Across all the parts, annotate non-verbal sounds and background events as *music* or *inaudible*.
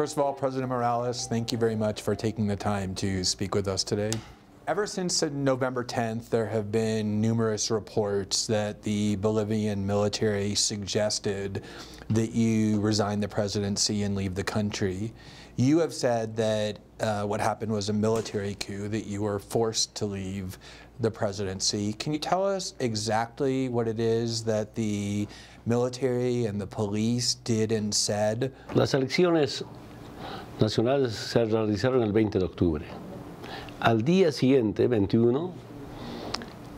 First of all, President Morales, thank you very much for taking the time to speak with us today. Ever since November 10th, there have been numerous reports that the Bolivian military suggested that you resign the presidency and leave the country. You have said that uh, what happened was a military coup, that you were forced to leave the presidency. Can you tell us exactly what it is that the military and the police did and said? Las elecciones nacionales se realizaron el 20 de octubre. Al día siguiente, 21,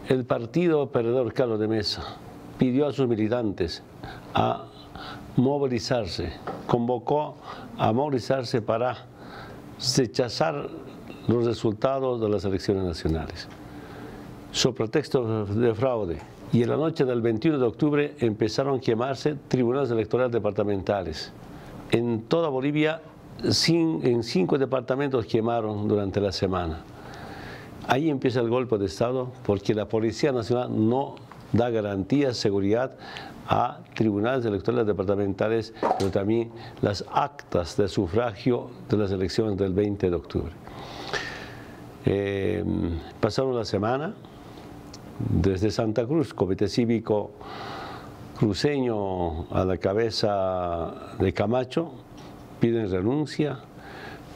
el partido perdedor Carlos de Mesa pidió a sus militantes a movilizarse, convocó a movilizarse para rechazar los resultados de las elecciones nacionales. Sobre texto de fraude, y en la noche del 21 de octubre empezaron a quemarse tribunales electorales departamentales. En toda Bolivia en cinco departamentos quemaron durante la semana. Ahí empieza el golpe de Estado porque la Policía Nacional no da garantía, seguridad a tribunales electorales departamentales, pero también las actas de sufragio de las elecciones del 20 de octubre. Eh, pasaron la semana desde Santa Cruz, Comité Cívico Cruceño a la cabeza de Camacho, piden renuncia,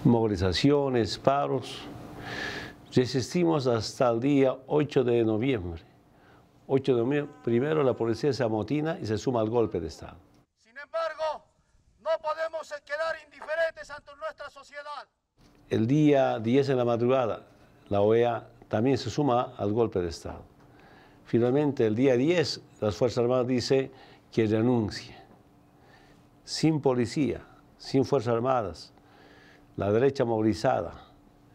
movilizaciones, paros. Resistimos hasta el día 8 de noviembre. 8 de noviembre, primero la policía se amotina y se suma al golpe de Estado. Sin embargo, no podemos quedar indiferentes ante nuestra sociedad. El día 10 en la madrugada, la OEA también se suma al golpe de Estado. Finalmente, el día 10, las Fuerzas Armadas dicen que renuncie, sin policía, sin Fuerzas Armadas, la derecha movilizada,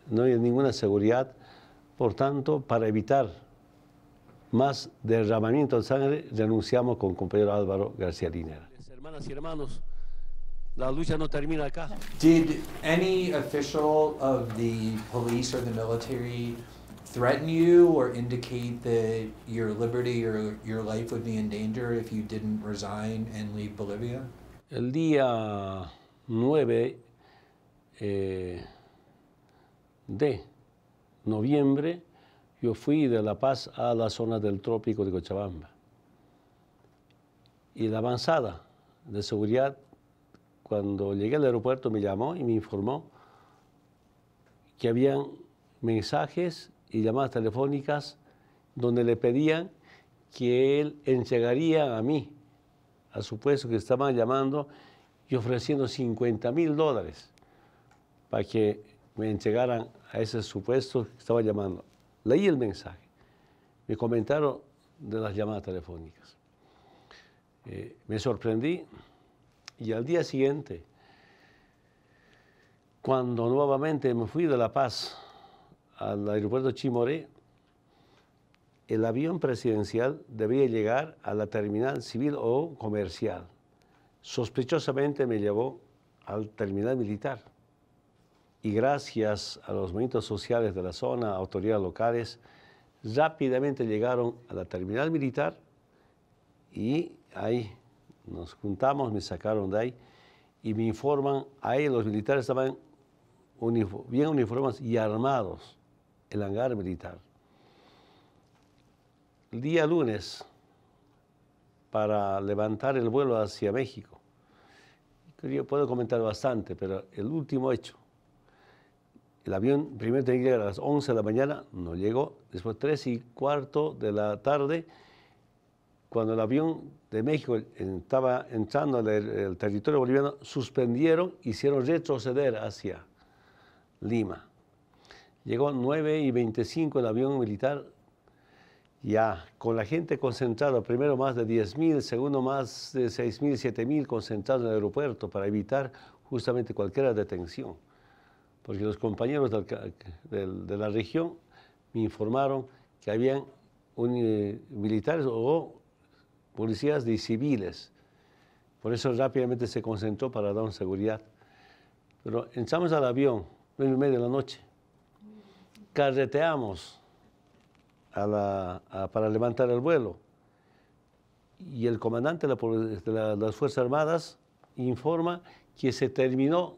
no hay ninguna seguridad, por tanto, para evitar más derramamiento de sangre, renunciamos con compañero Álvaro García Linera. Hermanas y hermanos, la lucha no termina acá. Did any official of the police or the military threaten you or indicate that your liberty or your life would be in danger if you didn't resign and leave Bolivia? El día 9 eh, de noviembre yo fui de La Paz a la zona del trópico de Cochabamba. Y la avanzada de seguridad, cuando llegué al aeropuerto, me llamó y me informó que habían mensajes y llamadas telefónicas donde le pedían que él entregaría a mí, a supuesto que estaban llamando, y ofreciendo 50 mil dólares para que me entregaran a ese supuesto que estaba llamando. Leí el mensaje, me comentaron de las llamadas telefónicas. Eh, me sorprendí y al día siguiente, cuando nuevamente me fui de La Paz al aeropuerto Chimoré, el avión presidencial debía llegar a la terminal civil o comercial sospechosamente me llevó al terminal militar. Y gracias a los movimientos sociales de la zona, autoridades locales, rápidamente llegaron a la terminal militar y ahí nos juntamos, me sacaron de ahí y me informan, ahí los militares estaban bien uniformados y armados, el hangar militar. El día lunes para levantar el vuelo hacia México. Yo puedo comentar bastante, pero el último hecho. El avión primero tenía que llegar a las 11 de la mañana, no llegó. Después 3 y cuarto de la tarde, cuando el avión de México estaba entrando en el, territorio boliviano, suspendieron, hicieron retroceder hacia Lima. Llegó 9 y 25 el avión militar, ya, con la gente concentrada, primero más de 10.000, segundo más de 6.000, 7.000 concentrados en el aeropuerto para evitar justamente cualquier detención. Porque los compañeros de la región me informaron que habían eh, militares o policías y civiles. Por eso rápidamente se concentró para dar seguridad. Pero entramos al avión, en medio de la noche, carreteamos para levantar el vuelo. Y el comandante de, las Fuerzas Armadas informa que se terminó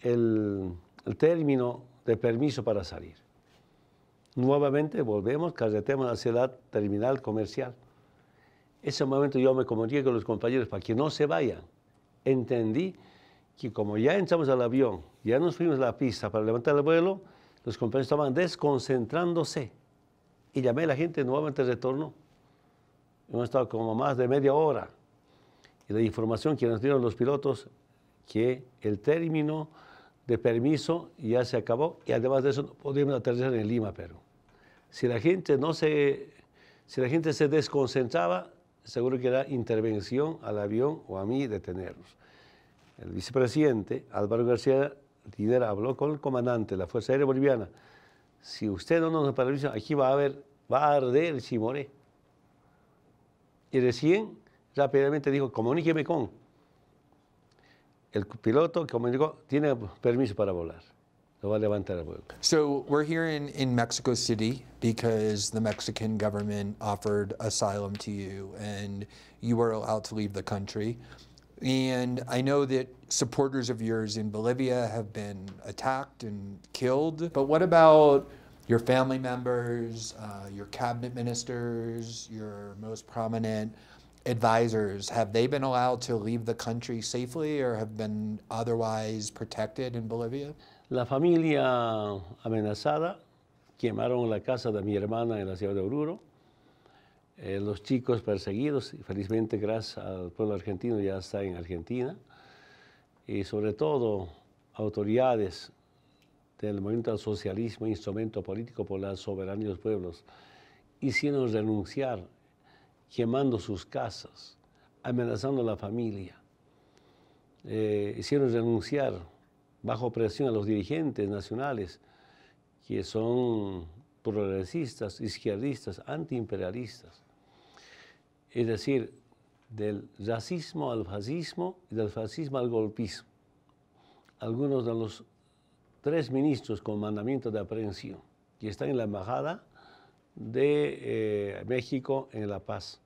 el, término de permiso para salir. Nuevamente volvemos, carretemos hacia la terminal comercial. Ese momento yo me comuniqué con los compañeros para que no se vayan. Entendí que como ya entramos al avión, ya nos fuimos a la pista para levantar el vuelo, los compañeros estaban desconcentrándose y llamé a la gente nuevamente retorno. Hemos estado como más de media hora. Y la información que nos dieron los pilotos, que el término de permiso ya se acabó y además de eso no podíamos aterrizar en Lima, Perú. Si la gente no se, si la gente se desconcentraba, seguro que era intervención al avión o a mí detenerlos. El vicepresidente Álvaro García Lidera habló con el comandante de la Fuerza Aérea Boliviana. Si usted no nos permite, aquí va a haber va a arder Y recién rápidamente dijo, comuníqueme con. El piloto comunicó, tiene permiso para volar. So we're here in, in Mexico City because the Mexican government offered asylum to you and you were allowed to leave the country. And I know that supporters of yours in Bolivia have been attacked and killed. But what about your family members, uh, your cabinet ministers, your most prominent advisors, have they been allowed to leave the country safely or have been otherwise protected in Bolivia? La familia amenazada quemaron la casa de mi hermana en la ciudad de Oruro. Eh, los chicos perseguidos, felizmente gracias al pueblo argentino, ya está en Argentina. Y sobre todo autoridades del movimiento al socialismo, instrumento político por la soberanía de los pueblos, hicieron renunciar, quemando sus casas, amenazando a la familia. hicieron eh, renunciar bajo presión a los dirigentes nacionales, que son progresistas, izquierdistas, antiimperialistas. Es decir, del racismo al fascismo y del fascismo al golpismo. Algunos de los tres ministros con mandamiento de aprehensión que están en la embajada de eh, México en La Paz.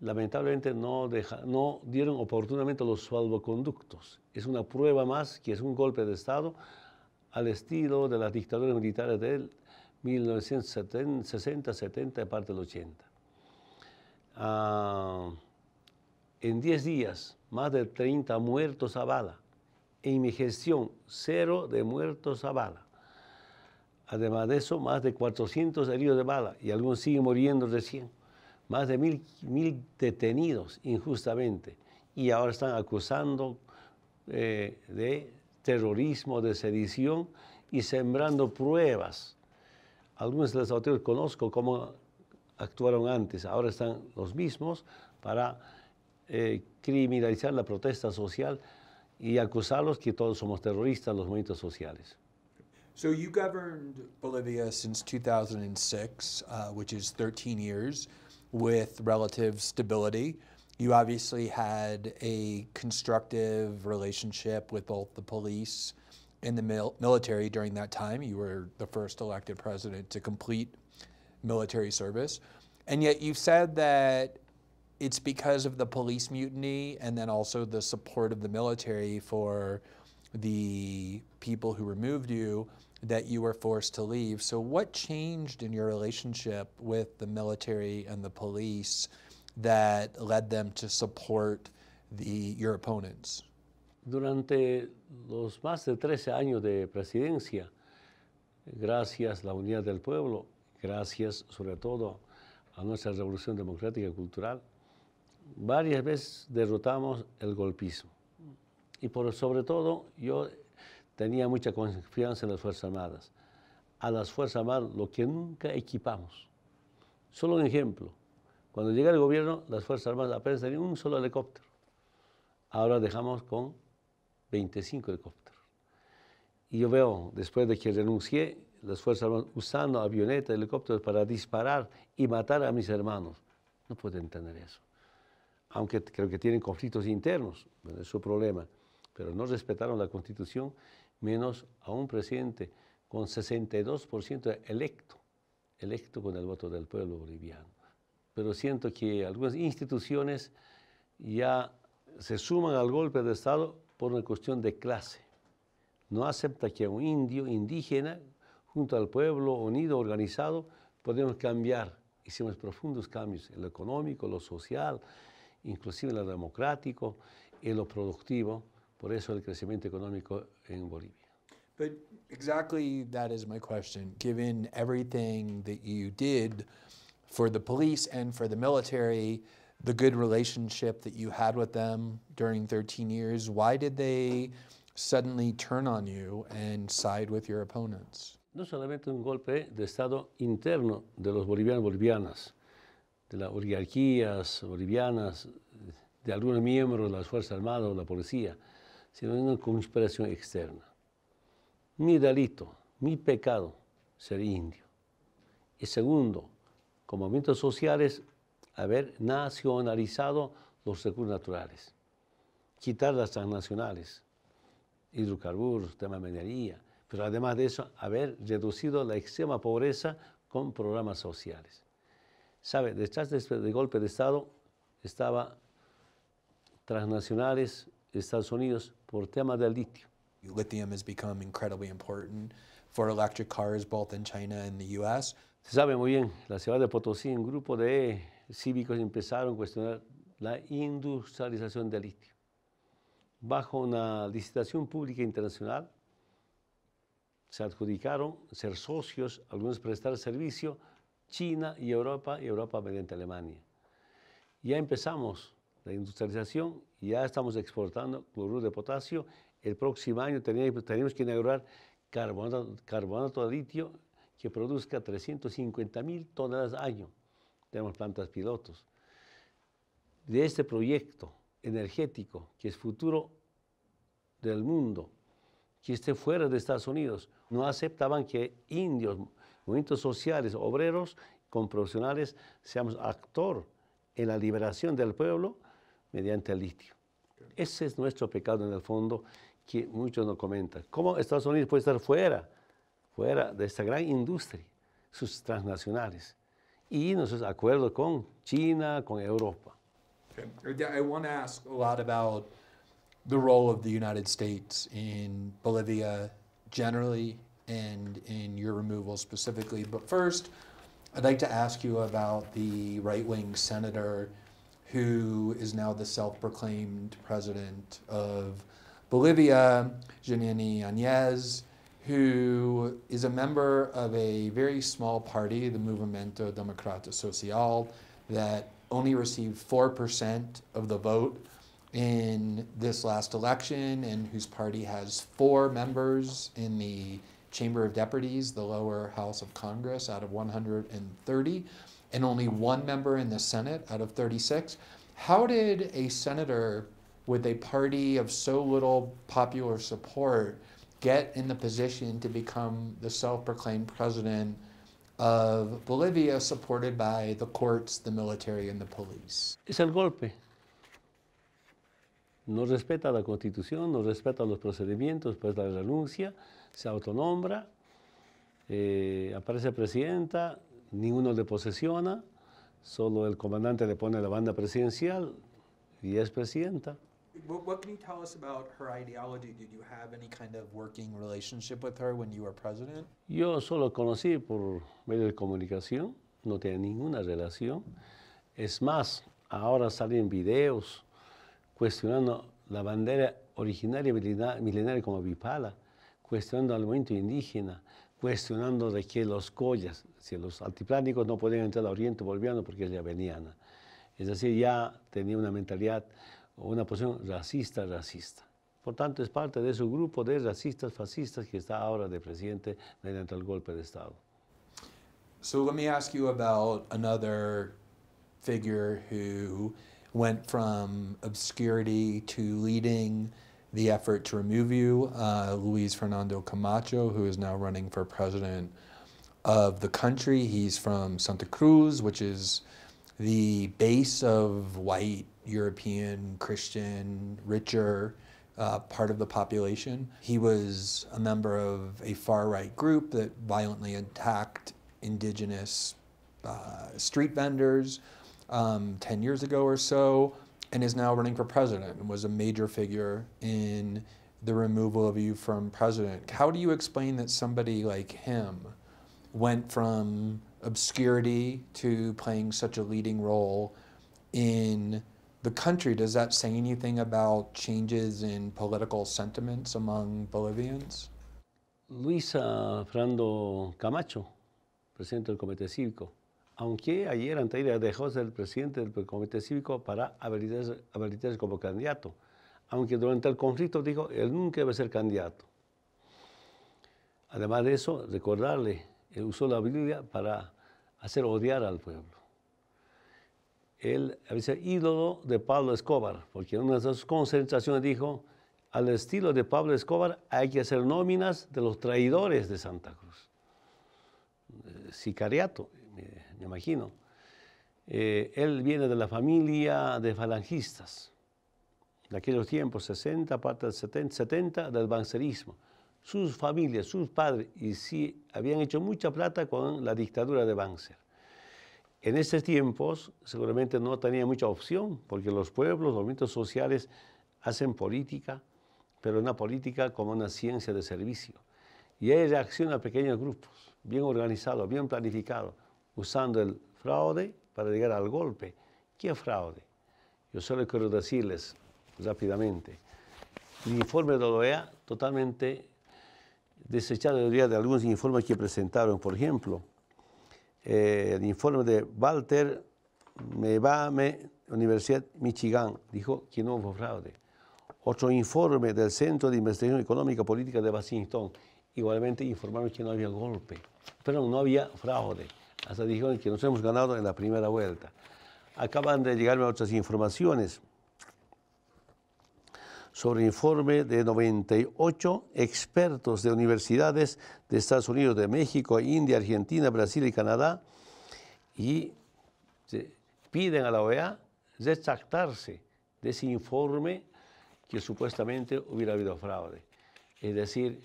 Lamentablemente no, dieron oportunamente los salvoconductos. Es una prueba más que es un golpe de Estado al estilo de las dictaduras militares de 1960, 70 y parte del 80. Ah, en 10 días, más de 30 muertos a bala en mi gestión, cero de muertos a bala. Además de eso, más de 400 heridos de bala y algunos siguen muriendo recién. Más de mil, mil detenidos injustamente y ahora están acusando eh, de terrorismo, de sedición y sembrando pruebas. Algunos de los autores conozco cómo actuaron antes, ahora están los mismos para eh, criminalizar la protesta social y acusarlos que todos somos terroristas, los movimientos sociales. So you governed Bolivia since 2006, uh, which is 13 years, with relative stability. You obviously had a constructive relationship with both the police and the mil military during that time. You were the first elected president to complete military service. And yet you've said that it's because of the police mutiny and then also the support of the military for the people who removed you that you were forced to leave. So, what changed in your relationship with the military and the police that led them to support the, your opponents? Durante los más de 13 años de presidencia, gracias a la unidad del pueblo, gracias sobre todo a nuestra revolución democrática y cultural, varias veces derrotamos el golpismo. Y por sobre todo yo tenía mucha confianza en las Fuerzas Armadas. A las Fuerzas Armadas lo que nunca equipamos. Solo un ejemplo. Cuando llega el gobierno, las Fuerzas Armadas apenas tenían un solo helicóptero. Ahora dejamos con 25 helicópteros. Y yo veo, después de que renuncié, las Fuerzas Armadas usando avionetas, helicópteros para disparar y matar a mis hermanos. No pueden tener eso aunque creo que tienen conflictos internos, es su problema, pero no respetaron la constitución, menos a un presidente con 62% electo, electo con el voto del pueblo boliviano. Pero siento que algunas instituciones ya se suman al golpe de Estado por una cuestión de clase. No acepta que un indio, indígena, junto al pueblo unido, organizado, podemos cambiar. Hicimos profundos cambios en lo económico, lo social, inclusive lo democrático y lo productivo, por eso el crecimiento económico en Bolivia. But exactly that is my question. Given everything that you did for the police and for the military, the good relationship that you had with them during 13 years, why did they suddenly turn on you and side with your opponents? No solamente un golpe de estado interno de los bolivianos bolivianas, de las oligarquías bolivianas, de algunos miembros de las Fuerzas Armadas o la policía, sino una conspiración externa. Mi delito, mi pecado, ser indio. Y segundo, con movimientos sociales, haber nacionalizado los recursos naturales, quitar las transnacionales, hidrocarburos, tema de minería, pero además de eso, haber reducido la extrema pobreza con programas sociales. Sabe, detrás este, de golpe de Estado estaba transnacionales, Estados Unidos, por tema de litio. electric cars both China US. Se sabe muy bien, la ciudad de Potosí, un grupo de cívicos empezaron a cuestionar la industrialización del litio. Bajo una licitación pública internacional, se adjudicaron ser socios, algunos prestar servicio, China y Europa, y Europa mediante Alemania. Ya empezamos la industrialización, ya estamos exportando cloruro de potasio. El próximo año tenemos que inaugurar carbonato, de litio que produzca 350 mil toneladas al año. Tenemos plantas pilotos. De este proyecto energético, que es futuro del mundo, que esté fuera de Estados Unidos, no aceptaban que indios, movimientos sociales, obreros, con profesionales, seamos actor en la liberación del pueblo mediante el litio. Ese es nuestro pecado en el fondo que muchos no comentan. ¿Cómo Estados Unidos puede estar fuera, fuera de esta gran industria, sus transnacionales y nuestros acuerdos con China, con Europa? I want to ask a lot about the role of the United States in Bolivia generally and in your removal specifically. But first, I'd like to ask you about the right wing senator who is now the self proclaimed president of Bolivia, Janine Añez, who is a member of a very small party, the Movimiento Democrata Social, that only received 4% of the vote in this last election and whose party has four members in the Chamber of Deputies, the lower house of Congress, out of 130, and only one member in the Senate out of 36. How did a senator with a party of so little popular support get in the position to become the self proclaimed president of Bolivia, supported by the courts, the military, and the police? It's a golpe. No respeta la constitución, no respeta los procedimientos, pues la renuncia. se autonombra, eh, aparece presidenta, ninguno le posesiona, solo el comandante le pone la banda presidencial y es presidenta. Yo solo conocí por medio de comunicación, no tenía ninguna relación. Es más, ahora salen videos cuestionando la bandera originaria milenaria como Bipala cuestionando al movimiento indígena, cuestionando de que los collas, si los altiplánicos no podían entrar al oriente boliviano porque ya venían. Es decir, ya tenía una mentalidad o una posición racista, racista. Por tanto, es parte de su grupo de racistas, fascistas que está ahora de presidente mediante el golpe de Estado. So let me ask you about another figure who went from obscurity to leading the effort to remove you. Uh, Luis Fernando Camacho, who is now running for president of the country, he's from Santa Cruz, which is the base of white European, Christian, richer uh, part of the population. He was a member of a far right group that violently attacked indigenous uh, street vendors um, 10 years ago or so and is now running for president and was a major figure in the removal of you from president. How do you explain that somebody like him went from obscurity to playing such a leading role in the country? Does that say anything about changes in political sentiments among Bolivians? Luisa Fernando Camacho, presidente del Comité Cívico. aunque ayer, ella dejó ser presidente del Comité Cívico para habilitarse, habilitarse como candidato, aunque durante el conflicto dijo, él nunca a ser candidato. Además de eso, recordarle, él usó la Biblia para hacer odiar al pueblo. Él había sido ídolo de Pablo Escobar, porque en una de sus concentraciones dijo, al estilo de Pablo Escobar hay que hacer nóminas de los traidores de Santa Cruz. Eh, sicariato, me imagino. Eh, él viene de la familia de falangistas, de aquellos tiempos, 60, parte del 70, 70 del bancerismo. Sus familias, sus padres, y sí, habían hecho mucha plata con la dictadura de Banzer. En esos tiempos seguramente no tenía mucha opción, porque los pueblos, los movimientos sociales hacen política, pero una política como una ciencia de servicio. Y ahí reacciona a pequeños grupos, bien organizados, bien planificados, usando el fraude para llegar al golpe. ¿Qué fraude? Yo solo quiero decirles rápidamente, el informe de la e OEA totalmente desechado el día de algunos informes que presentaron, por ejemplo, eh, el informe de Walter Mebame, Universidad Michigan, dijo que no hubo fraude. Otro informe del Centro de Investigación Económica y Política de Washington, igualmente informaron que no había golpe, pero no había fraude hasta dijeron que nos hemos ganado en la primera vuelta. Acaban de llegarme otras informaciones sobre informe de 98 expertos de universidades de Estados Unidos, de México, India, Argentina, Brasil y Canadá, y piden a la OEA retractarse de ese informe que supuestamente hubiera habido fraude. Es decir,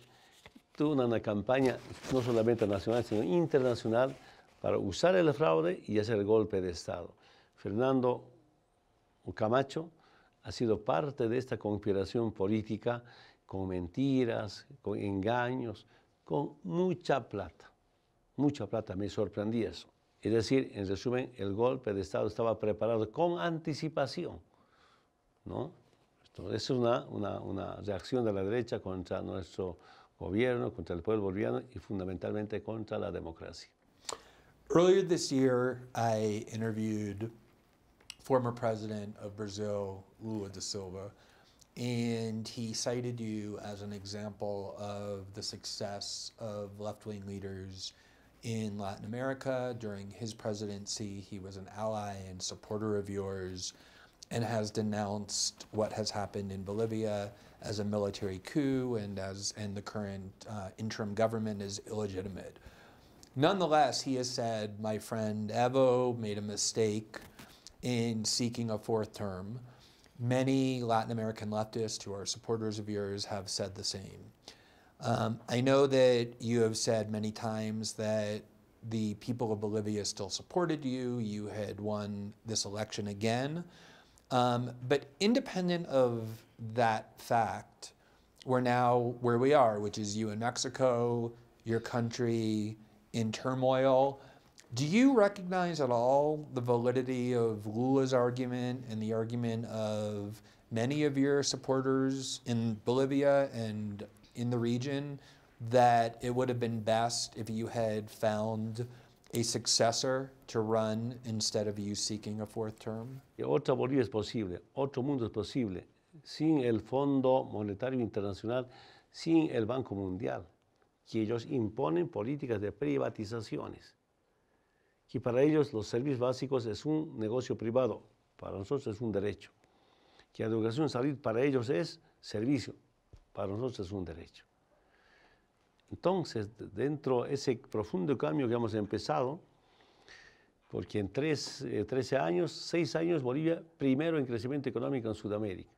tuvo una campaña no solamente nacional, sino internacional, para usar el fraude y hacer golpe de Estado. Fernando Camacho ha sido parte de esta conspiración política con mentiras, con engaños, con mucha plata. Mucha plata, me sorprendí eso. Es decir, en resumen, el golpe de Estado estaba preparado con anticipación. ¿no? es una, una reacción de la derecha contra nuestro gobierno, contra el pueblo boliviano y fundamentalmente contra la democracia. Earlier this year, I interviewed former president of Brazil, Lula da Silva, and he cited you as an example of the success of left wing leaders in Latin America. During his presidency, he was an ally and supporter of yours and has denounced what has happened in Bolivia as a military coup and as and the current uh, interim government is illegitimate. Nonetheless, he has said, my friend Evo made a mistake in seeking a fourth term. Many Latin American leftists who are supporters of yours have said the same. Um, I know that you have said many times that the people of Bolivia still supported you. You had won this election again. Um, but independent of that fact, we're now where we are, which is you in Mexico, your country, in turmoil. Do you recognize at all the validity of Lula's argument and the argument of many of your supporters in Bolivia and in the region that it would have been best if you had found a successor to run instead of you seeking a fourth term? Otra Bolivia es posible, otro mundo es posible, sin el Fondo Monetario Internacional, sin el Banco Mundial. que ellos imponen políticas de privatizaciones. que para ellos los servicios básicos es un negocio privado, para nosotros es un derecho. Que la educación y salud para ellos es servicio, para nosotros es un derecho. Entonces, dentro de ese profundo cambio que hemos empezado, porque en tres, 13 eh, años, 6 años, Bolivia primero en crecimiento económico en Sudamérica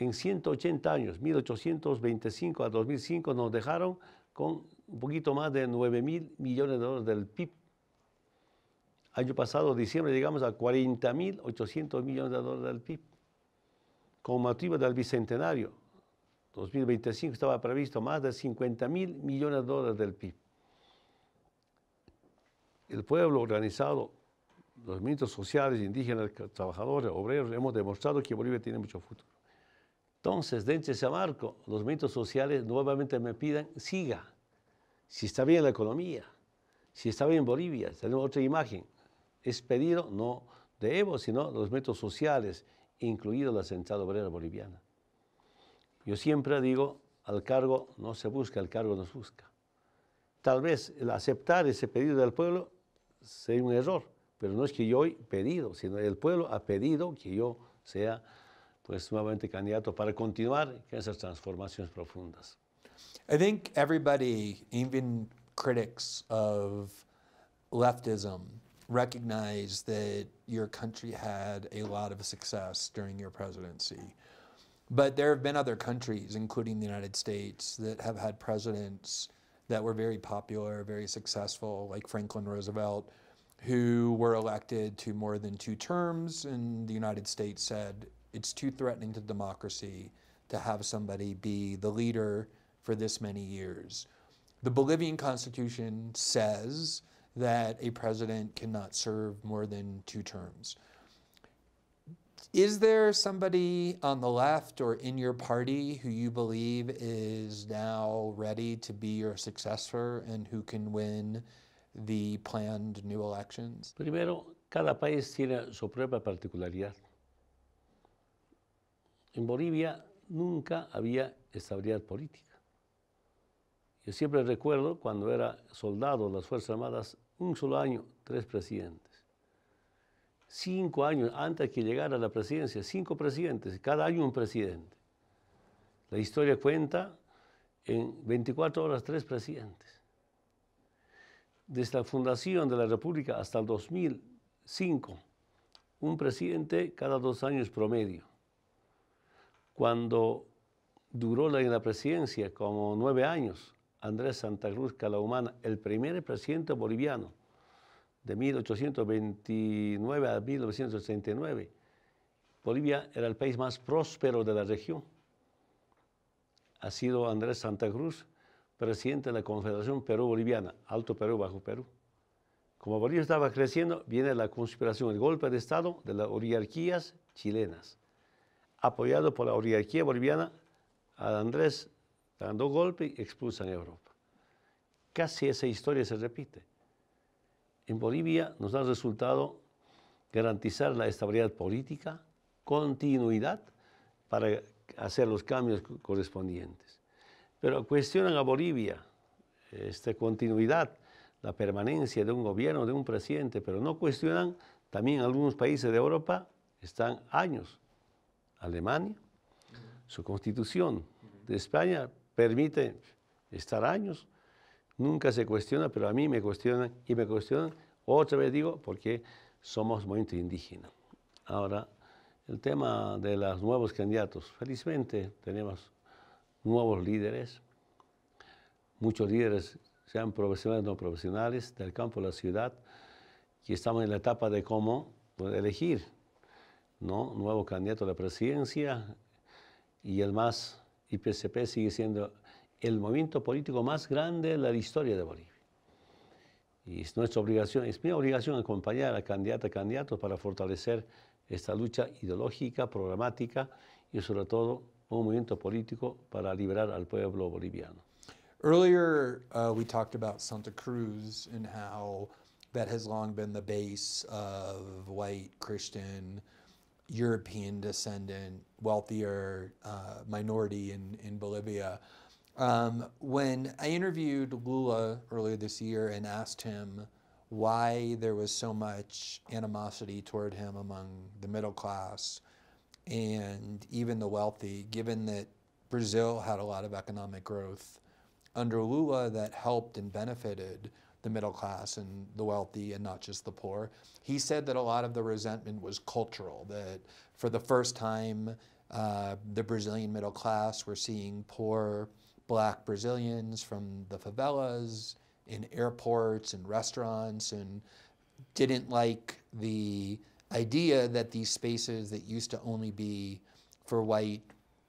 en 180 años, 1825 a 2005, nos dejaron con un poquito más de 9 mil millones de dólares del PIB. Año pasado, diciembre, llegamos a 40 mil 800 millones de dólares del PIB. Con motivo del bicentenario, 2025 estaba previsto más de 50 mil millones de dólares del PIB. El pueblo organizado, los movimientos sociales, indígenas, trabajadores, obreros, hemos demostrado que Bolivia tiene mucho futuro. Entonces, dentro de ese marco, los métodos sociales nuevamente me pidan, siga. Si está bien la economía, si está bien Bolivia, tenemos otra imagen. Es pedido no de Evo, sino los métodos sociales, incluido la Central Obrera Boliviana. Yo siempre digo, al cargo no se busca, al cargo nos busca. Tal vez el aceptar ese pedido del pueblo sea un error, pero no es que yo he pedido, sino el pueblo ha pedido que yo sea pues candidato para continuar esas transformaciones profundas. I think everybody, even critics of leftism, recognize that your country had a lot of success during your presidency. But there have been other countries, including the United States, that have had presidents that were very popular, very successful, like Franklin Roosevelt, who were elected to more than two terms, and the United States said, it's too threatening to democracy to have somebody be the leader for this many years. The Bolivian constitution says that a president cannot serve more than two terms. Is there somebody on the left or in your party who you believe is now ready to be your successor and who can win the planned new elections? Primero, cada país tiene su propia particularidad. en Bolivia nunca había estabilidad política. Yo siempre recuerdo cuando era soldado de las Fuerzas Armadas, un solo año, tres presidentes. Cinco años antes que llegara la presidencia, cinco presidentes, cada año un presidente. La historia cuenta en 24 horas tres presidentes. Desde la fundación de la República hasta el 2005, un presidente cada dos años promedio cuando duró en la presidencia como nueve años Andrés Santa Cruz Calahumana, el primer presidente boliviano de 1829 a 1969. Bolivia era el país más próspero de la región. Ha sido Andrés Santa Cruz presidente de la Confederación Perú-Boliviana, Alto Perú, Bajo Perú. Como Bolivia estaba creciendo, viene la conspiración, el golpe de Estado de las oligarquías chilenas apoyado por la oligarquía boliviana, a Andrés dando golpe y expulsan a Europa. Casi esa historia se repite. En Bolivia nos ha resultado garantizar la estabilidad política, continuidad para hacer los cambios correspondientes. Pero cuestionan a Bolivia esta continuidad, la permanencia de un gobierno, de un presidente, pero no cuestionan, también algunos países de Europa están años Alemania, su constitución de España permite estar años, nunca se cuestiona, pero a mí me cuestionan y me cuestionan, otra vez digo, porque somos movimiento indígena. Ahora, el tema de los nuevos candidatos, felizmente tenemos nuevos líderes, muchos líderes, sean profesionales o no profesionales, del campo de la ciudad, y estamos en la etapa de cómo elegir ¿no? nuevo candidato a la presidencia y el más IPCP sigue siendo el movimiento político más grande de la historia de Bolivia. Y es nuestra obligación, es mi obligación acompañar a candidata y candidatos para fortalecer esta lucha ideológica, programática y sobre todo un movimiento político para liberar al pueblo boliviano. Earlier, uh, we talked about Santa Cruz and how that has long been the base of white Christian European descendant, wealthier uh, minority in, in Bolivia. Um, when I interviewed Lula earlier this year and asked him why there was so much animosity toward him among the middle class and even the wealthy, given that Brazil had a lot of economic growth under Lula that helped and benefited the middle class and the wealthy and not just the poor. He said that a lot of the resentment was cultural, that for the first time, uh, the Brazilian middle class were seeing poor black Brazilians from the favelas in airports and restaurants and didn't like the idea that these spaces that used to only be for white,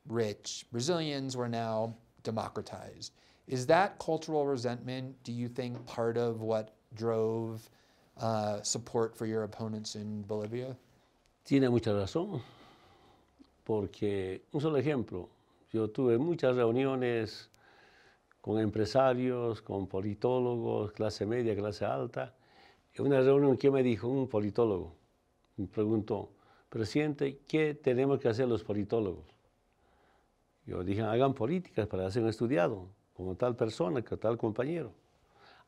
rich Brazilians were now democratized. Is that cultural resentment, do you think, part of what drove uh, support for your opponents in Bolivia? Tiene mucha razón, porque un solo ejemplo, yo tuve muchas reuniones con empresarios, con politólogos, clase media, clase alta. En una reunión que me dijo un politólogo, me preguntó, presidente, ¿qué tenemos que hacer los politólogos? Yo dije, hagan políticas para hacer un estudiado. Como tal persona, como tal compañero.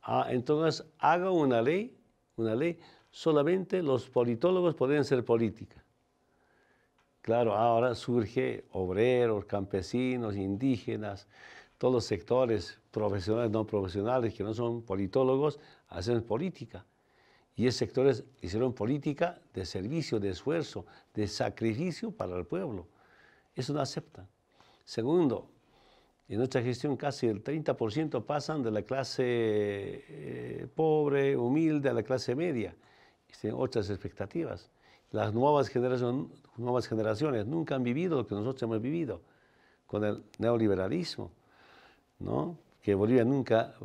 Ah, entonces, haga una ley, una ley, solamente los politólogos pueden ser política. Claro, ah, ahora surge obreros, campesinos, indígenas, todos los sectores profesionales, no profesionales, que no son politólogos, hacen política. Y esos sectores hicieron política de servicio, de esfuerzo, de sacrificio para el pueblo. Eso no aceptan. Segundo, en nuestra gestión casi el 30% pasan de la clase eh, pobre, humilde, a la clase media. Y este, tienen otras expectativas. Las nuevas, generaciones, nuevas generaciones nunca han vivido lo que nosotros hemos vivido con el neoliberalismo, ¿no? que Bolivia nunca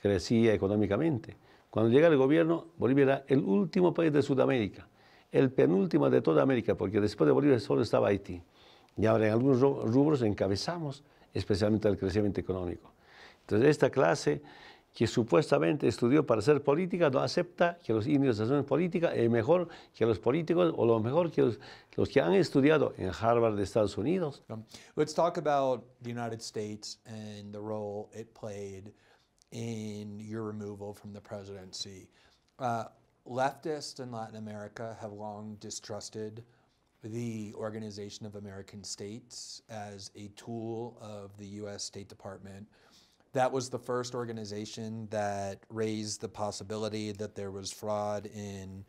crecía económicamente. Cuando llega el gobierno, Bolivia era el último país de Sudamérica, el penúltimo de toda América, porque después de Bolivia solo estaba Haití. Y ahora en algunos rubros encabezamos especialmente el crecimiento económico. Entonces, esta clase que supuestamente estudió para ser política, no acepta que los indios hacen política, es eh, mejor que los políticos o lo mejor que los, que han estudiado en Harvard de Estados Unidos. let's talk about the United States and the role it played in your removal from the presidency. Uh, leftists in Latin America have long distrusted the Organization of American States as a tool of the US State Department. That was the first organization that raised the possibility that there was fraud in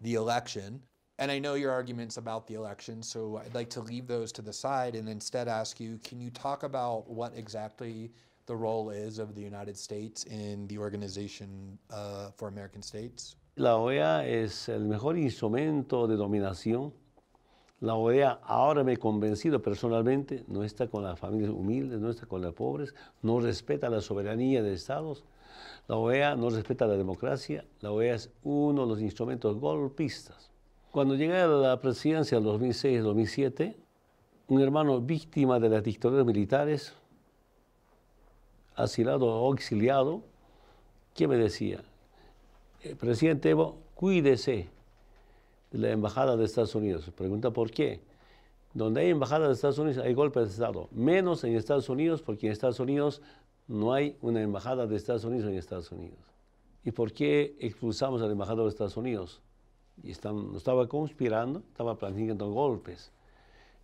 the election. And I know your arguments about the election, so I'd like to leave those to the side and instead ask you can you talk about what exactly the role is of the United States in the Organization uh, for American States? La OEA es el mejor instrumento de dominación La OEA ahora me he convencido personalmente, no está con las familias humildes, no está con las pobres, no respeta la soberanía de estados. La OEA no respeta la democracia, la OEA es uno de los instrumentos golpistas. Cuando llegué a la presidencia en 2006-2007, un hermano víctima de las dictaduras militares, asilado o exiliado, ¿qué me decía? Eh, presidente Evo, cuídese, de la Embajada de Estados Unidos. Pregunta por qué. Donde hay Embajada de Estados Unidos hay golpes de Estado, menos en Estados Unidos, porque en Estados Unidos no hay una Embajada de Estados Unidos en Estados Unidos. ¿Y por qué expulsamos al embajador de Estados Unidos? Y están, estaba conspirando, estaba planificando golpes.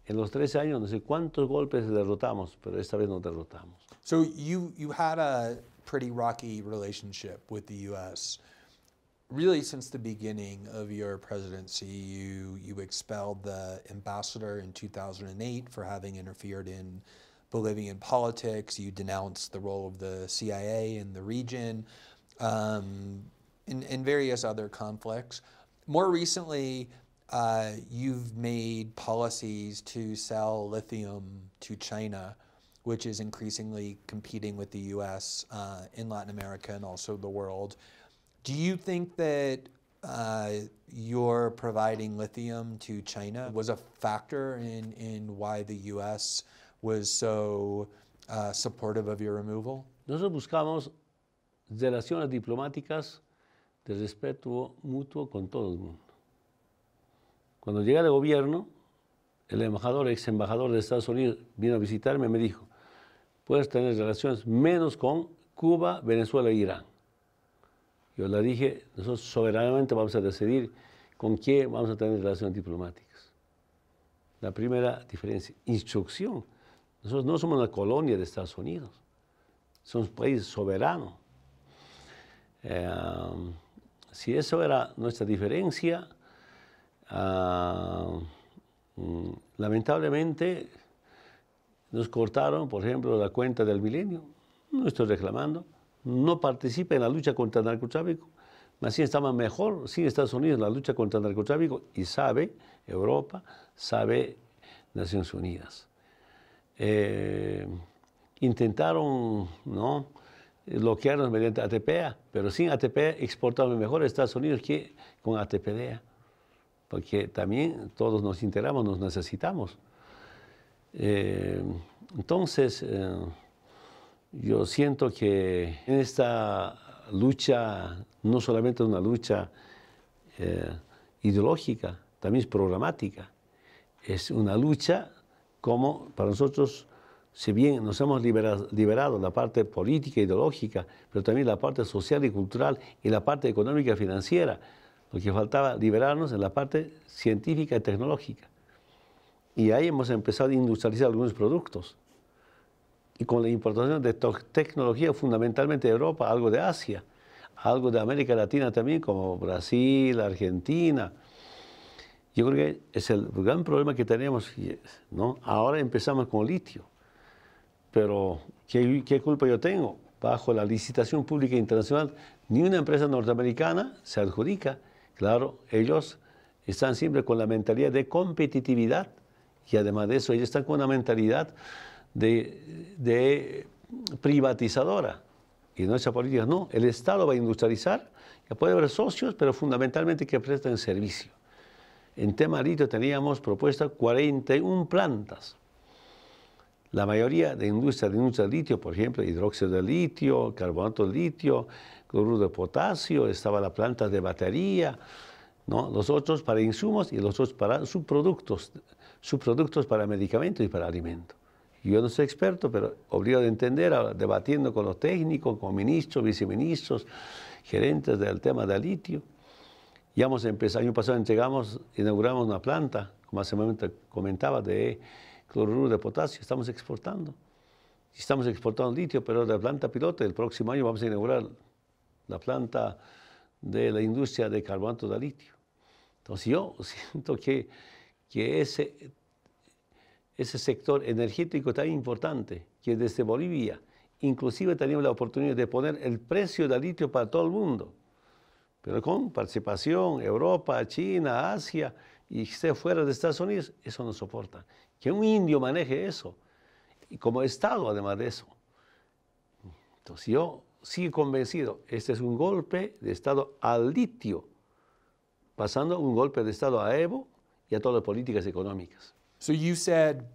En los 13 años, no sé cuántos golpes derrotamos, pero esta vez no derrotamos. So you, you had a pretty rocky relationship with the U.S. really since the beginning of your presidency, you, you expelled the ambassador in 2008 for having interfered in Bolivian politics. You denounced the role of the CIA in the region um, and, various other conflicts. More recently, uh, you've made policies to sell lithium to China, which is increasingly competing with the US uh, in Latin America and also the world. Do you think that uh, your providing lithium to China was a factor in, in why the U.S. was so uh, supportive of your removal? Nosotros buscamos relaciones diplomáticas de respeto mutuo con todo el mundo. Cuando llegué al gobierno, el embajador, ex embajador de Estados Unidos, vino a visitarme y me dijo, puedes tener relaciones menos con Cuba, Venezuela e Irán. Yo le dije, nosotros soberanamente vamos a decidir con qué vamos a tener relaciones diplomáticas. La primera diferencia, instrucción. Nosotros no somos una colonia de Estados Unidos, somos un país soberano. Em, si eso era nuestra diferencia, ah, mm, lamentablemente nos cortaron, por ejemplo, la cuenta del milenio. No estoy reclamando no participa en la lucha contra el narcotráfico, así estaba mejor, sin Estados Unidos en la lucha contra el narcotráfico y sabe Europa, sabe Naciones Unidas. Eh, intentaron ¿no? bloquearnos mediante ATPA, pero sin ATPA exportamos mejor a Estados Unidos que con ATPDA, porque también todos nos integramos, nos necesitamos. Eh, entonces, eh, yo siento que en esta lucha no solamente es una lucha eh, ideológica, también es programática. Es una lucha como para nosotros, si bien nos hemos liberado, la parte política, ideológica, pero también la parte social y cultural y la parte económica y financiera. Lo que faltaba liberarnos en la parte científica y tecnológica. Y ahí hemos empezado a industrializar algunos productos y con la importación de tecnología fundamentalmente de Europa, algo de Asia, algo de América Latina también, como Brasil, Argentina. Yo creo que es el gran problema que tenemos. ¿no? Ahora empezamos con litio, pero ¿qué, ¿qué culpa yo tengo? Bajo la licitación pública internacional, ni una empresa norteamericana se adjudica. Claro, ellos están siempre con la mentalidad de competitividad y además de eso, ellos están con una mentalidad de, privatizadora. Y nuestra política no. El Estado va a industrializar, puede haber socios, pero fundamentalmente que presten servicio. En tema litio teníamos propuesta 41 plantas. La mayoría de industria de industria de litio, por ejemplo, hidróxido de litio, carbonato de litio, cloruro de potasio, estaba la planta de batería, ¿no? los otros para insumos y los otros para subproductos, subproductos para medicamentos y para alimentos. Yo no soy experto, pero obligado de entender, debatiendo con los técnicos, con ministros, viceministros, gerentes del tema del litio. Ya hemos empezado, año pasado entregamos, inauguramos una planta, como hace un momento comentaba, de cloruro de potasio, estamos exportando. Estamos exportando litio, pero de la planta piloto, el próximo año vamos a inaugurar la planta de la industria de carbonato de litio. Entonces yo *laughs* siento que, que ese ese sector energético tan importante que desde Bolivia inclusive tenemos la oportunidad de poner el precio del litio para todo el mundo, pero con participación Europa, China, Asia y esté fuera de Estados Unidos, eso no soporta. Que un indio maneje eso, y como Estado además de eso. Entonces yo sigo convencido, este es un golpe de Estado al litio, pasando un golpe de Estado a Evo y a todas las políticas económicas. So you said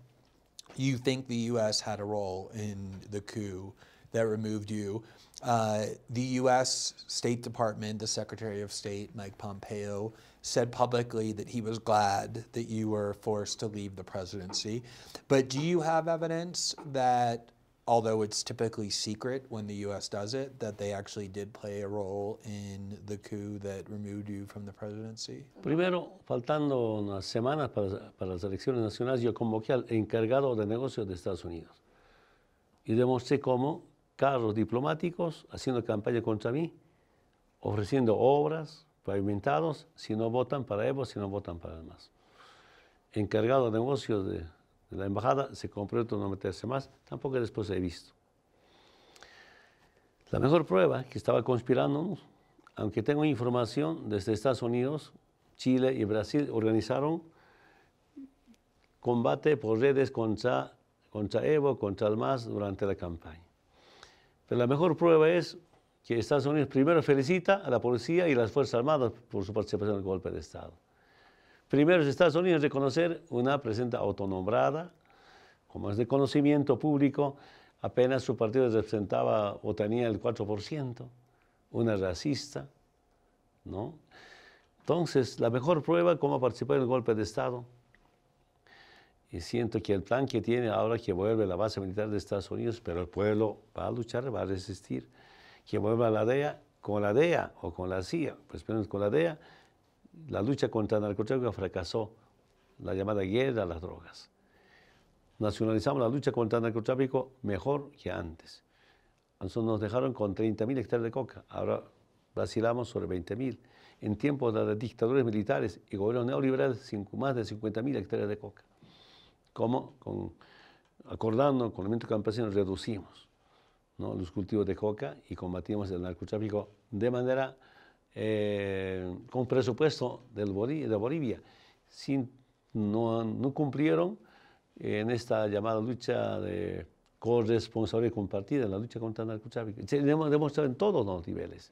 you think the U.S. had a role in the coup that removed you. Uh, the U.S. State Department, the Secretary of State, Mike Pompeo, said publicly that he was glad that you were forced to leave the presidency. But do you have evidence that although it's typically secret when the U.S. does it, that they actually did play a role in the coup that removed you from the presidency? Primero, faltando unas semanas para, las elecciones nacionales, yo convoqué al encargado de negocios de Estados Unidos y demostré cómo carros diplomáticos haciendo campaña contra mí, ofreciendo obras, pavimentados, si no votan para Evo, si no votan para el Encargado de negocios de la embajada, se comprometió no meterse más, tampoco después he visto. La mejor prueba que estaba conspirando, aunque tengo información desde Estados Unidos, Chile y Brasil organizaron combate por redes contra, contra Evo, contra el MAS durante la campaña. Pero la mejor prueba es que Estados Unidos primero felicita a la policía y las Fuerzas Armadas por su participación en el golpe de Estado. Primero, Estados Unidos reconocer una presidenta autonombrada, como es de conocimiento público, apenas su partido representaba o tenía el 4%, una racista, ¿no? Entonces, la mejor prueba cómo participar en el golpe de Estado. Y siento que el plan que tiene ahora que vuelve la base militar de Estados Unidos, pero el pueblo va a luchar, va a resistir, que vuelva la DEA, con la DEA o con la CIA, pues con la DEA, la lucha contra el narcotráfico fracasó, la llamada guerra a las drogas. Nacionalizamos la lucha contra el narcotráfico mejor que antes. Antes nos dejaron con 30.000 hectáreas de coca, ahora vacilamos sobre 20.000. En tiempos de dictadores militares y gobiernos neoliberales, más de 50.000 hectáreas de coca. ¿Cómo? Con, acordando con el movimiento campesino reducimos los cultivos de coca y combatimos el narcotráfico de manera eh, con presupuesto del Bolivia, de Bolivia. Sin, no, no cumplieron en esta llamada lucha de corresponsabilidad compartida, la lucha contra el narcotráfico. Se demostrado en todos los niveles.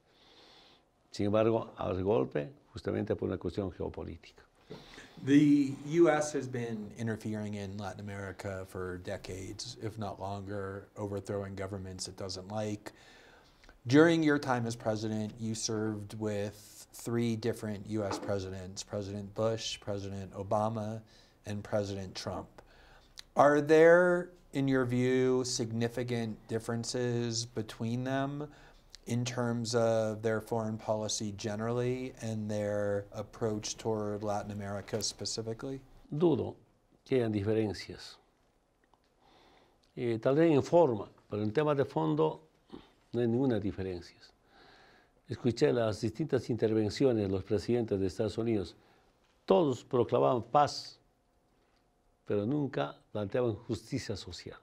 Sin embargo, al golpe, justamente por una cuestión geopolítica. The U.S. has been interfering in Latin America for decades, if not longer, overthrowing governments it doesn't like. During your time as president, you served with three different U.S. presidents President Bush, President Obama, and President Trump. Are there, in your view, significant differences between them in terms of their foreign policy generally and their approach toward Latin America specifically? Dudo que hayan diferencias. Eh, tal vez en forma, pero en temas de fondo no hay ninguna diferencia. Escuché las distintas intervenciones de los presidentes de Estados Unidos. Todos proclamaban paz, pero nunca planteaban justicia social.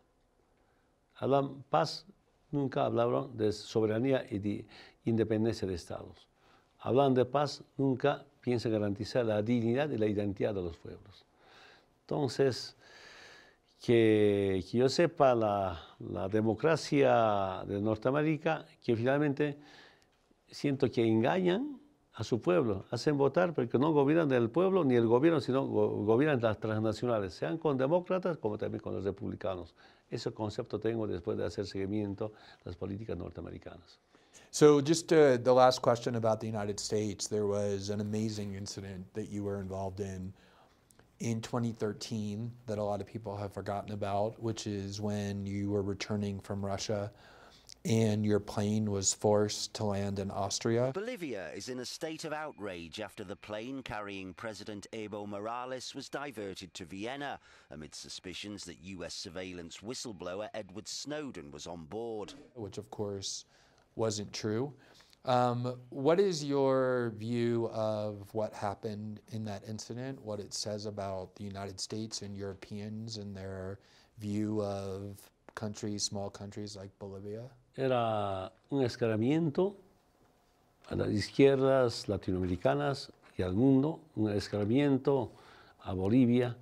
Hablan paz, nunca hablaron de soberanía y de independencia de Estados. Hablan de paz, nunca piensan garantizar la dignidad y la identidad de los pueblos. Entonces, que, yo sepa, la, democracia de Norteamérica, que finalmente siento que engañan a su pueblo, hacen votar, porque no gobiernan el pueblo ni el gobierno, sino gobiernan las transnacionales, sean con demócratas como también con los republicanos. Ese concepto tengo después de hacer seguimiento a las políticas norteamericanas. So, just uh, the last question about the United States. There was an amazing incident that you were involved in. in 2013 that a lot of people have forgotten about, which is when you were returning from Russia and your plane was forced to land in Austria. Bolivia is in a state of outrage after the plane carrying President Evo Morales was diverted to Vienna amid suspicions that US surveillance whistleblower Edward Snowden was on board. Which, of course, wasn't true. Um, what is your view of what happened in that incident, what it says about the United States and Europeans and their view of countries, small countries like Bolivia? Era un escaramiento a las izquierdas latinoamericanas y al mundo, un escaramiento a Bolivia,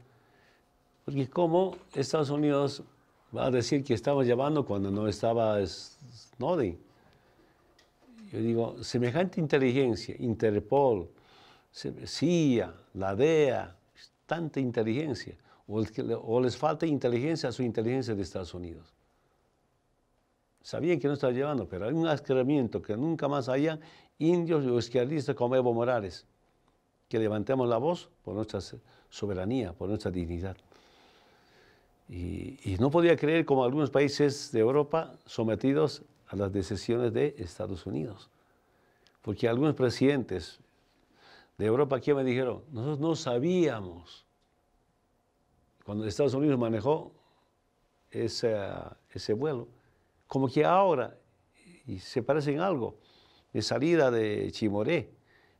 porque cómo Estados Unidos va a decir que estaba llevando cuando no estaba Snowden. Yo digo, semejante inteligencia, Interpol, CIA, la DEA, tanta inteligencia, o, les falta inteligencia a su inteligencia de Estados Unidos. Sabían que no estaba llevando, pero hay un asqueramiento que nunca más haya indios o izquierdistas como Evo Morales, que levantemos la voz por nuestra soberanía, por nuestra dignidad. Y, y, no podía creer como algunos países de Europa sometidos a las decisiones de Estados Unidos. Porque algunos presidentes de Europa aquí me dijeron, nosotros no sabíamos, cuando Estados Unidos manejó ese, vuelo, como que ahora, y se parece en algo, de salida de Chimoré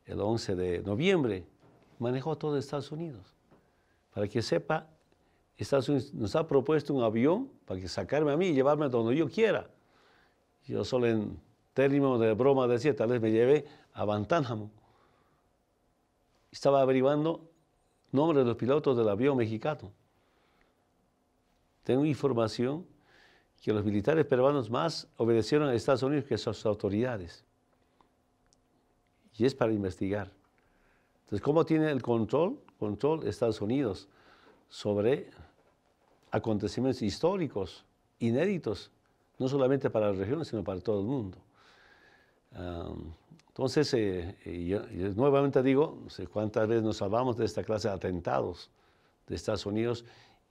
el 11 de noviembre, manejó todo Estados Unidos. Para que sepa, Estados Unidos nos ha propuesto un avión para que sacarme a mí y llevarme a donde yo quiera. Yo solo en términos de broma decía, tal vez me llevé a Guantánamo. Estaba averiguando nombres de los pilotos del avión mexicano. Tengo información que los militares peruanos más obedecieron a Estados Unidos que a sus autoridades. Y es para investigar. Entonces, ¿cómo tiene el control, control Estados Unidos sobre acontecimientos históricos, inéditos, no solamente para las regiones, sino para todo el mundo. entonces, eh, eh, yo, nuevamente digo, no sé cuántas veces nos salvamos de esta clase de atentados de Estados Unidos,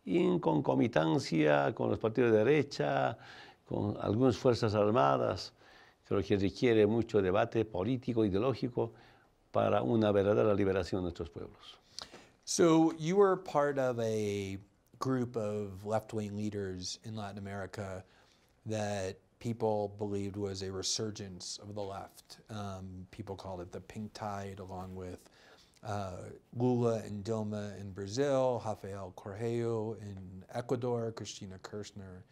en concomitancia con los partidos de derecha, con algunas fuerzas armadas, creo que requiere mucho debate político, ideológico, para una verdadera liberación de nuestros pueblos. So you were part of a group of left-wing leaders in Latin America that people believed was a resurgence of the left. Um, people called it the pink tide, along with uh, Lula and Dilma in Brazil, Rafael Correa in Ecuador, Cristina Kirchner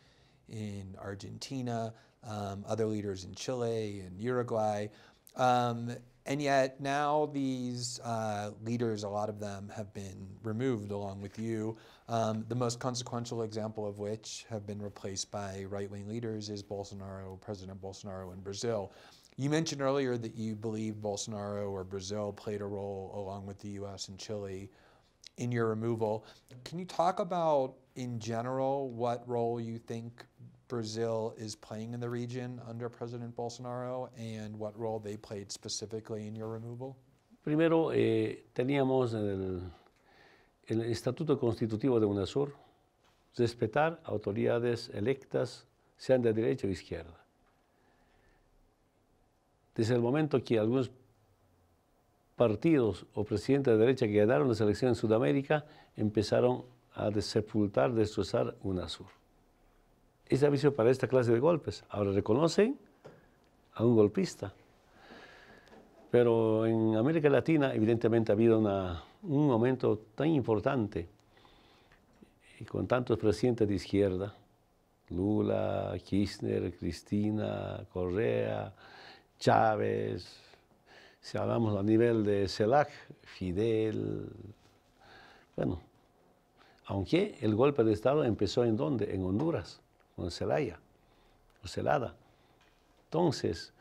in Argentina, um, other leaders in Chile and Uruguay. Um, and yet now these uh, leaders, a lot of them have been removed along with you. Um, the most consequential example of which have been replaced by right wing leaders is Bolsonaro, President Bolsonaro in Brazil. You mentioned earlier that you believe Bolsonaro or Brazil played a role along with the US and Chile in your removal. Can you talk about, in general, what role you think Brazil is playing in the region under President Bolsonaro and what role they played specifically in your removal? Primero, eh, teníamos el el Estatuto Constitutivo de UNASUR, respetar autoridades electas, sean de derecha o izquierda. Desde el momento que algunos partidos o presidentes de derecha que ganaron las elecciones en Sudamérica empezaron a sepultar, destrozar UNASUR. Es aviso para esta clase de golpes. Ahora reconocen a un golpista. Pero en América Latina evidentemente ha habido una un momento tan importante y con tantos presidentes de izquierda, Lula, Kirchner, Cristina, Correa, Chávez, si hablamos a nivel de CELAC, Fidel, bueno, aunque el golpe de Estado empezó en dónde? En Honduras, con Celaya, o Celada. Entonces,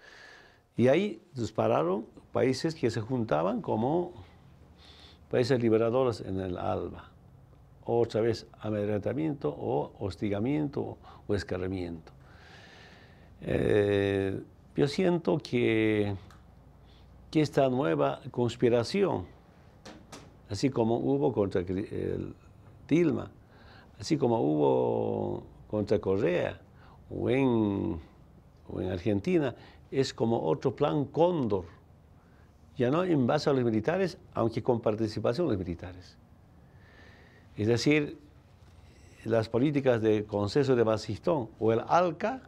y ahí dispararon países que se juntaban como países liberadores en el alba. Otra vez amedrentamiento o hostigamiento o escarramiento. Eh, yo siento que, que esta nueva conspiración, así como hubo contra el Dilma, así como hubo contra Correa o en Argentina, es como otro plan cóndor ya no en base a los militares, aunque con participación de los militares. Es decir, las políticas de consenso de Basistón o el ALCA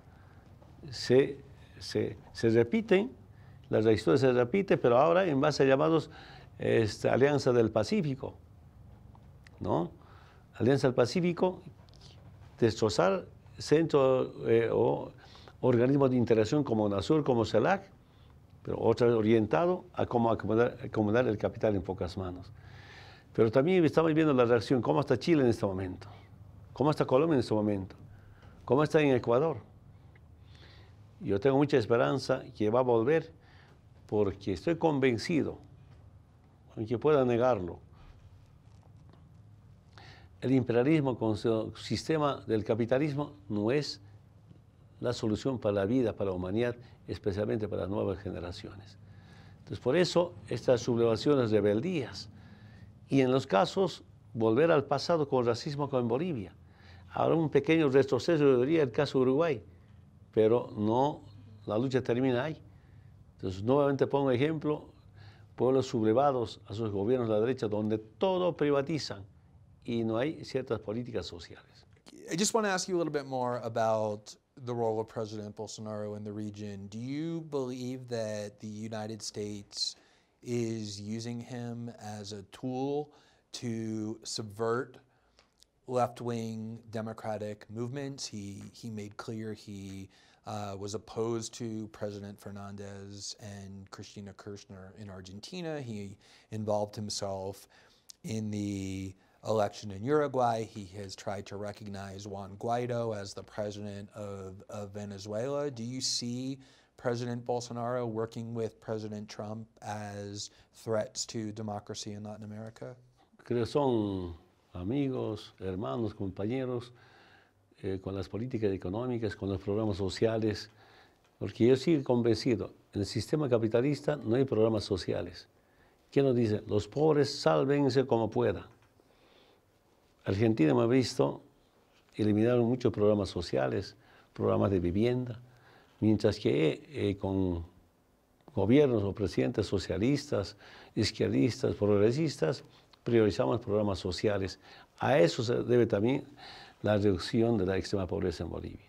se, se, repiten, la historia se repite, pero ahora en base a llamados este, Alianza del Pacífico. ¿no? Alianza del Pacífico, destrozar centros eh, o organismos de interacción como NASUR, como CELAC, pero otra orientado a cómo acomodar, acomodar el capital en pocas manos. Pero también estamos viendo la reacción, cómo está Chile en este momento, cómo está Colombia en este momento, cómo está en Ecuador. Yo tengo mucha esperanza que va a volver porque estoy convencido, aunque pueda negarlo, el imperialismo con su sistema del capitalismo no es la solución para la vida, para la humanidad, especialmente para las nuevas generaciones. Entonces, por eso estas sublevaciones, rebeldías, y en los casos, volver al pasado con racismo como en Bolivia. Ahora un pequeño retroceso, debería el caso de Uruguay, pero no, la lucha termina ahí. Entonces, nuevamente pongo ejemplo, pueblos sublevados a sus gobiernos de la derecha, donde todo privatizan y no hay ciertas políticas sociales. I just want to ask you a little bit more about the role of President Bolsonaro in the region, do you believe that the United States is using him as a tool to subvert left-wing democratic movements? He he made clear he uh, was opposed to President Fernandez and Cristina Kirchner in Argentina. He involved himself in the election in Uruguay. He has tried to recognize Juan Guaido as the president of, of Venezuela. Do you see President Bolsonaro working with President Trump as threats to democracy in Latin America? Creo son amigos, hermanos, compañeros, eh, con las políticas económicas, con los programas sociales, porque yo sigo convencido, en el sistema capitalista no hay programas sociales. ¿Quién nos dice? Los pobres sálvense como puedan. Argentina hemos visto eliminaron muchos programas sociales, programas de vivienda, mientras que eh, con gobiernos o presidentes socialistas, izquierdistas, progresistas, priorizamos programas sociales. A eso se debe también la reducción de la extrema pobreza en Bolivia.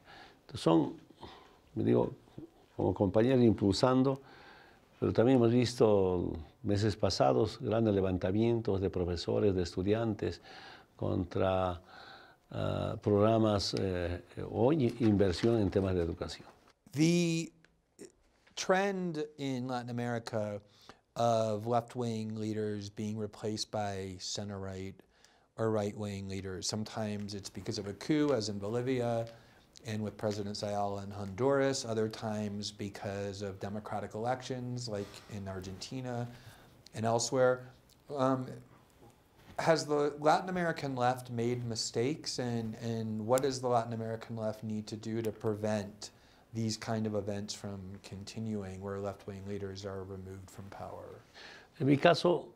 son, me digo, como compañeros impulsando, pero también hemos visto meses pasados grandes levantamientos de profesores, de estudiantes, contra uh, programas eh, o inversión en temas de educación. The trend in Latin America of left-wing leaders being replaced by center-right or right-wing leaders. Sometimes it's because of a coup, as in Bolivia, and with President Zelaya in Honduras. Other times because of democratic elections, like in Argentina and elsewhere. Um, has the Latin American left made mistakes, and, and what does the Latin American left need to do to prevent these kind of events from continuing where left wing leaders are removed from power? En mi caso,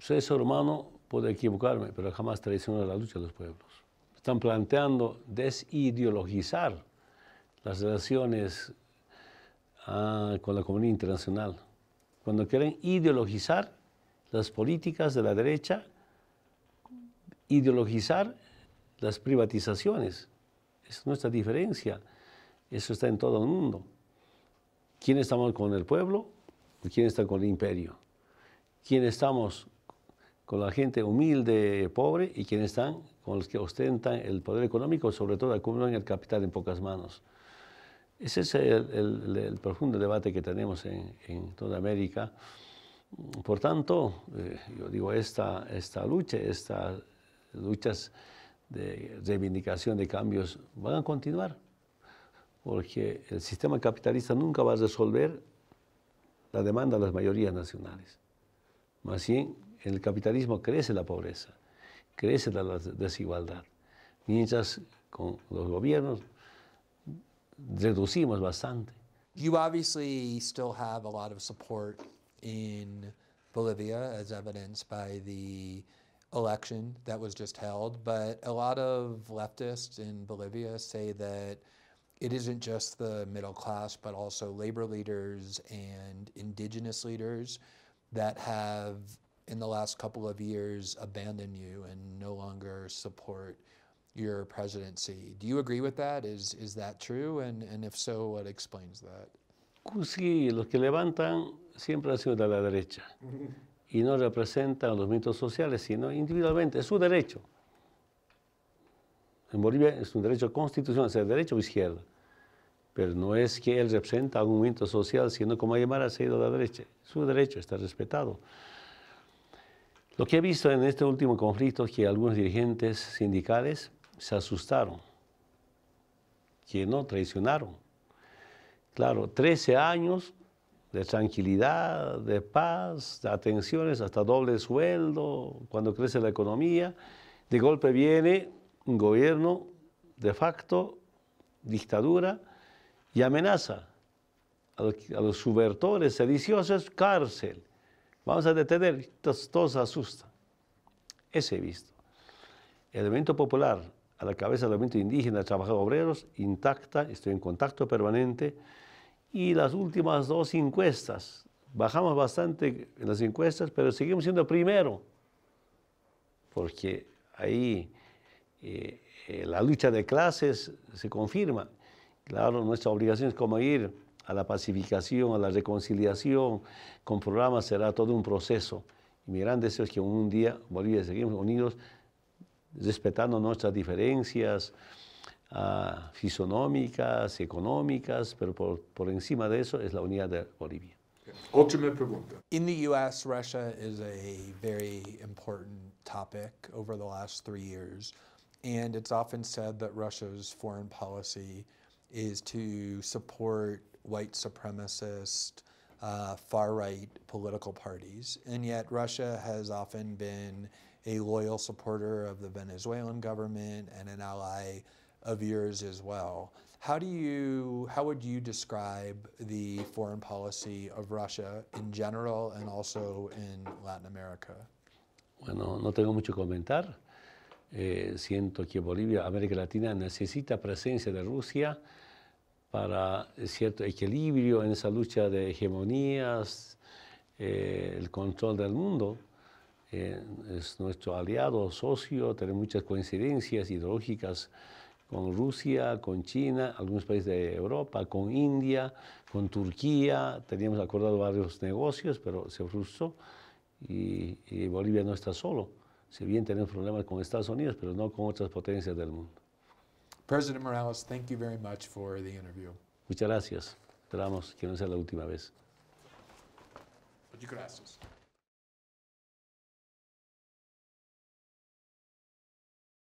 soy ser humano, puedo equivocarme, pero jamás traiciono la lucha de los pueblos. Están planteando desideologizar las relaciones uh, con la comunidad internacional. Cuando quieren ideologizar, las políticas de la derecha, ideologizar las privatizaciones. Es nuestra diferencia. Eso está en todo el mundo. ¿Quién estamos con el pueblo? ¿Y ¿Quién está con el imperio? ¿Quién estamos con la gente humilde, pobre? ¿Y quién están con los que ostentan el poder económico, sobre todo acumulan el capital en pocas manos? Ese es el, profundo debate que tenemos en, en toda América. Por tanto, eh, yo digo, esta, esta lucha, estas luchas de reivindicación de cambios van a continuar, porque el sistema capitalista nunca va a resolver la demanda de las mayorías nacionales. Más bien, en el capitalismo crece la pobreza, crece la desigualdad, mientras con los gobiernos reducimos bastante. You obviously still have a lot of support in Bolivia, as evidenced by the election that was just held. But a lot of leftists in Bolivia say that it isn't just the middle class, but also labor leaders and indigenous leaders that have, in the last couple of years, abandoned you and no longer support your presidency. Do you agree with that? Is, is that true? And, and if so, what explains that? Sí, los que levantan siempre han sido de la derecha y no representan los movimientos sociales, sino individualmente, es su derecho. En Bolivia es un derecho constitucional, el derecho o izquierda, pero no es que él representa un movimiento social, sino como llamar llamado ha sido de la derecha, su derecho está respetado. Lo que he visto en este último conflicto es que algunos dirigentes sindicales se asustaron, que no traicionaron, Claro, 13 años de tranquilidad, de paz, de atenciones, hasta doble sueldo, cuando crece la economía. De golpe viene un gobierno de facto, dictadura, y amenaza a los, subvertores sediciosos, cárcel. Vamos a detener, todos, todos asustan. Ese he visto. El elemento popular, a la cabeza del elemento indígena, trabajadores obreros, intacta, estoy en contacto permanente. Y las últimas dos encuestas, bajamos bastante en las encuestas, pero seguimos siendo primero, porque ahí eh, eh, la lucha de clases se confirma. Claro, nuestra obligación es como ir a la pacificación, a la reconciliación, con programas será todo un proceso. Y mi gran deseo es que un día Bolivia seguimos unidos, respetando nuestras diferencias, uh, fisonómicas, económicas, pero por, por encima de eso es la unidad de Bolivia. pregunta. In the US, Russia is a very important topic over the last three years. And it's often said that Russia's foreign policy is to support white supremacist, uh, ah, far right political parties. And yet, Russia has often been a loyal supporter of the Venezuelan government and an ally of yours as well. How do you, how would you describe the foreign policy of Russia in general and also in Latin America? Bueno, no tengo mucho comentar. Eh, siento que Bolivia, América Latina, necesita presencia de Rusia para cierto equilibrio en esa lucha de hegemonías, eh, el control del mundo. Eh, es nuestro aliado, socio, tenemos muchas coincidencias ideológicas con Rusia, con China, algunos países de Europa, con India, con Turquía. Teníamos acordado varios negocios, pero se frustró y, Bolivia no está solo. Si bien tenemos problemas con Estados Unidos, pero no con otras potencias del mundo. President Morales, thank you very much for the interview. Muchas gracias. Esperamos que no sea la última vez. Muchas gracias.